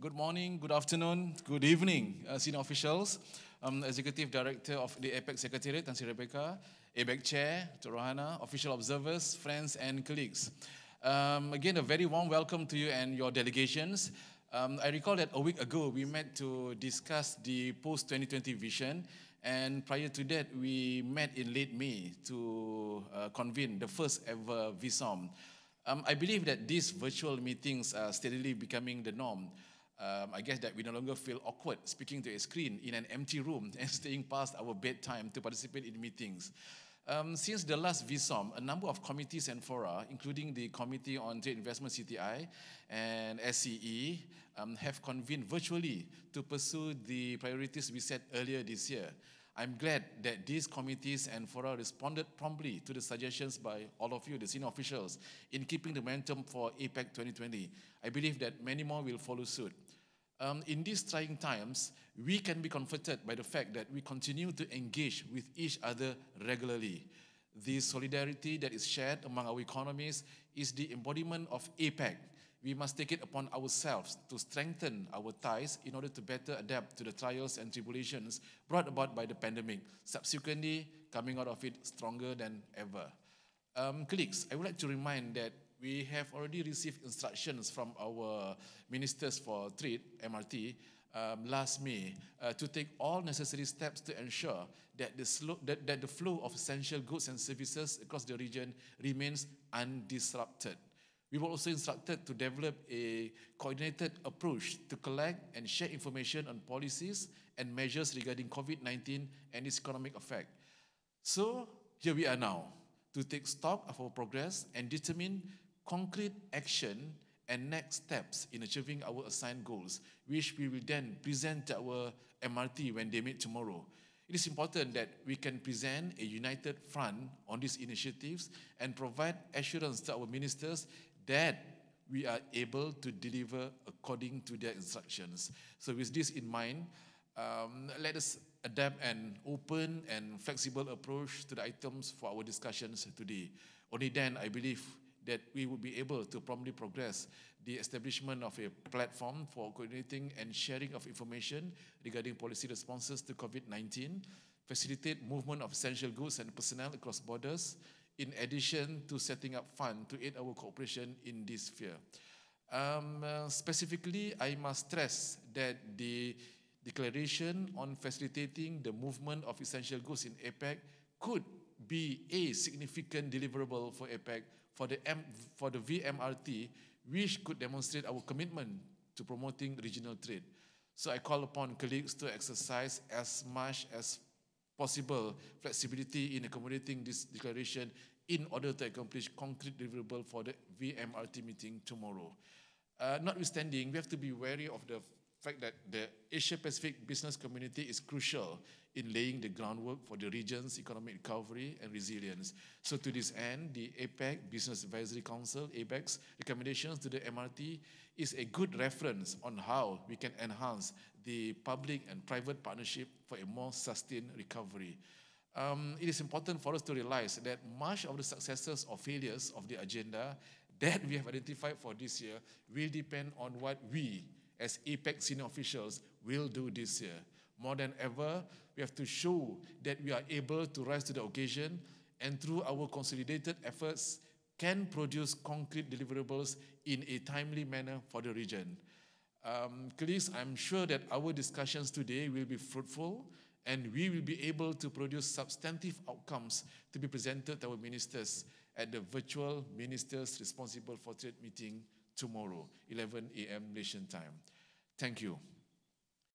Good morning, good afternoon, good evening, uh, senior officials, um, Executive Director of the APEC Secretariat, Tan Rebecca, APEC Chair, Dr. official observers, friends and colleagues. Um, again, a very warm welcome to you and your delegations. Um, I recall that a week ago we met to discuss the post 2020 vision, and prior to that, we met in late May to uh, convene the first ever VSOM. Um, I believe that these virtual meetings are steadily becoming the norm. um, I guess that we no longer feel awkward speaking to a screen in an empty room and staying past our bedtime to participate in meetings. Um, since the last VSOM, a number of committees and fora, including the Committee on Trade Investment CTI and SCE, um, have convened virtually to pursue the priorities we set earlier this year. I'm glad that these committees and fora responded promptly to the suggestions by all of you, the senior officials, in keeping the momentum for APEC 2020. I believe that many more will follow suit. Um, in these trying times, we can be comforted by the fact that we continue to engage with each other regularly. The solidarity that is shared among our economies is the embodiment of APEC, we must take it upon ourselves to strengthen our ties in order to better adapt to the trials and tribulations brought about by the pandemic, subsequently coming out of it stronger than ever. Um, colleagues, I would like to remind that we have already received instructions from our ministers for trade, MRT, um, last May uh, to take all necessary steps to ensure that the, slow, that, that the flow of essential goods and services across the region remains undisrupted. We were also instructed to develop a coordinated approach to collect and share information on policies and measures regarding COVID 19 and its economic effect. So, here we are now to take stock of our progress and determine concrete action and next steps in achieving our assigned goals, which we will then present to our MRT when they meet tomorrow. It is important that we can present a united front on these initiatives and provide assurance to our ministers that we are able to deliver according to their instructions. So, with this in mind, um, let us adapt an open and flexible approach to the items for our discussions today. Only then, I believe that we will be able to promptly progress the establishment of a platform for coordinating and sharing of information regarding policy responses to COVID 19, facilitate movement of essential goods and personnel across borders, in addition to setting up fund to aid our cooperation in this sphere. Um, uh, specifically, I must stress that the declaration on facilitating the movement of essential goods in APEC could be a significant deliverable for APEC for the, M- for the VMRT, which could demonstrate our commitment to promoting regional trade. So I call upon colleagues to exercise as much as possible flexibility in accommodating this declaration in order to accomplish concrete deliverable for the VMRT meeting tomorrow. Uh, notwithstanding, we have to be wary of the fact that the Asia-Pacific business community is crucial in laying the groundwork for the region's economic recovery and resilience. So to this end, the APEC Business Advisory Council, ABEX, recommendations to the MRT is a good reference on how we can enhance the public and private partnership for a more sustained recovery. Um, it is important for us to realize that much of the successes or failures of the agenda that we have identified for this year will depend on what we, as APEC senior officials will do this year. More than ever, we have to show that we are able to rise to the occasion and through our consolidated efforts can produce concrete deliverables in a timely manner for the region. Um, colleagues, I'm sure that our discussions today will be fruitful and we will be able to produce substantive outcomes to be presented to our ministers at the virtual ministers responsible for trade meeting tomorrow, 11 a.m. Malaysian time. Thank you.